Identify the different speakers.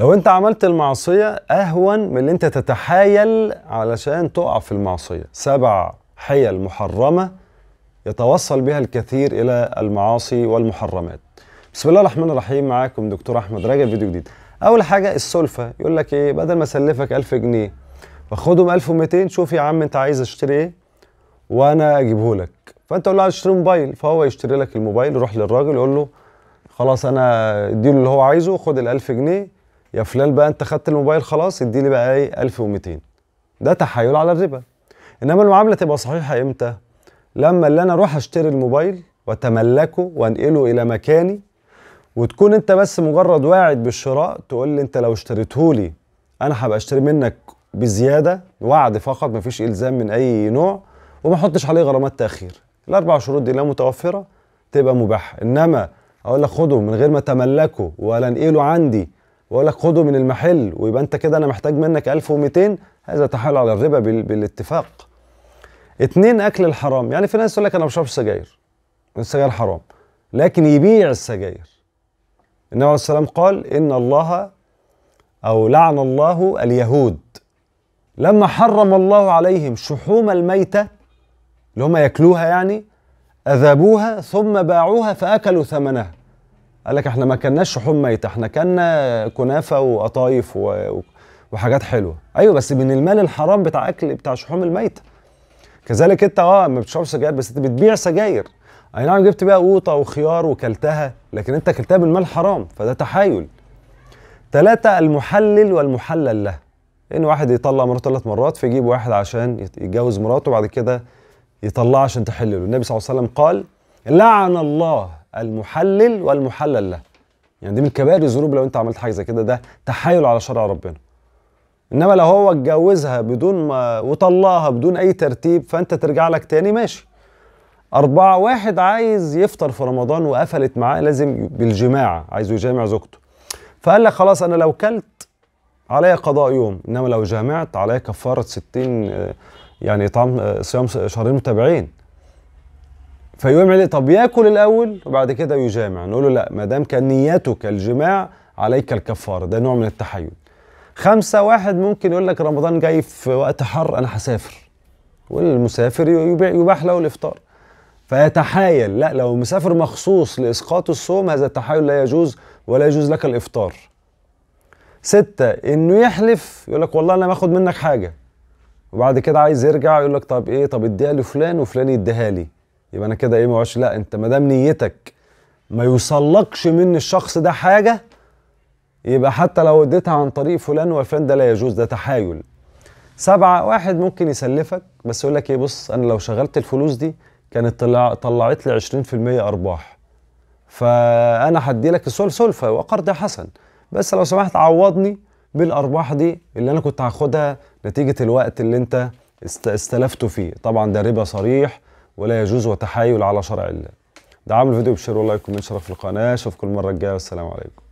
Speaker 1: لو انت عملت المعصية اهون من اللي انت تتحايل علشان تقع في المعصية سبع حيل محرمة يتوصل بها الكثير الى المعاصي والمحرمات بسم الله الرحمن الرحيم معاكم دكتور احمد راجع فيديو جديد اول حاجة السلفة يقول لك ايه بدل ما اسلفك 1000 جنيه فخدهم 1200 شوف يا عم انت عايز اشتري ايه وانا اجيبه لك فانت تقول له عايز اشتري موبايل فهو يشتري لك الموبايل يروح للراجل يقول له خلاص انا اديله اللي هو عايزه خد ال 1000 جنيه يا فلان بقى انت خدت الموبايل خلاص ادي لي بقى ايه 1200 ده تحايل على الربا انما المعامله تبقى صحيحه امتى لما اللي انا اروح اشتري الموبايل واتملكه وانقله الى مكاني وتكون انت بس مجرد واعد بالشراء تقول لي انت لو اشتريته لي انا هبقى اشتري منك بزياده وعد فقط مفيش الزام من اي نوع وما احطش عليه غرامات تاخير الاربع شروط دي لا متوفره تبقى مباحه انما اقول لك خده من غير ما تملكه ولا انقله عندي ويقول لك خده من المحل ويبقى انت كده انا محتاج منك 1200 هذا تحال على الربا بالاتفاق اثنين اكل الحرام يعني في ناس تقول لك انا ما بشربش سجاير السجاير حرام لكن يبيع السجاير النبي عليه الصلاه قال ان الله او لعن الله اليهود لما حرم الله عليهم شحوم الميته اللي هم ياكلوها يعني اذابوها ثم باعوها فاكلوا ثمنها قال لك احنا ما كناش شحوم ميته احنا كنا كنافه وقطايف و... وحاجات حلوه ايوه بس من المال الحرام بتاع اكل بتاع شحوم الميته كذلك انت اه ما بتشربش سجاير بس انت بتبيع سجاير اي نعم جبت بقى قوطه وخيار وكلتها لكن انت كلتها بالمال حرام فده تحايل ثلاثة المحلل والمحلل له ان واحد يطلع مراته ثلاث مرات فيجيب واحد عشان يتجوز مراته وبعد كده يطلعها عشان تحل له النبي صلى الله عليه وسلم قال لعن الله المحلل والمحلل له يعني دي من كبائر الذنوب لو انت عملت حاجه زي كده ده تحايل على شرع ربنا انما لو هو اتجوزها بدون ما وطلقها بدون اي ترتيب فانت ترجع لك تاني ماشي أربعة واحد عايز يفطر في رمضان وقفلت معاه لازم بالجماعة عايز يجامع زوجته فقال لك خلاص أنا لو كلت عليا قضاء يوم إنما لو جامعت عليا كفارة 60 آه، يعني طعم آه، صيام آه، شهرين متابعين فيقوم عليه طب ياكل الاول وبعد كده يجامع نقول له لا ما دام كان نيتك الجماع عليك الكفاره ده نوع من التحيل خمسة واحد ممكن يقول لك رمضان جاي في وقت حر انا هسافر والمسافر يباح له الافطار فيتحايل لا لو مسافر مخصوص لاسقاط الصوم هذا التحايل لا يجوز ولا يجوز لك الافطار ستة انه يحلف يقول لك والله انا ماخد منك حاجة وبعد كده عايز يرجع يقول لك طب ايه طب اديها لفلان وفلان يديها لي يبقى انا كده ايه ما لا انت ما دام نيتك ما يوصلكش من الشخص ده حاجه يبقى حتى لو اديتها عن طريق فلان وفلان ده لا يجوز ده تحايل سبعة واحد ممكن يسلفك بس يقول لك ايه بص انا لو شغلت الفلوس دي كانت طلعت لي 20% ارباح فانا هدي لك السول سلفة وقرض حسن بس لو سمحت عوضني بالارباح دي اللي انا كنت هاخدها نتيجه الوقت اللي انت استلفته فيه طبعا ده ربا صريح ولا يجوز وتحايل على شرع الله دعم الفيديو بشير ولايك ومن شرف القناه اشوفكم المره الجايه والسلام عليكم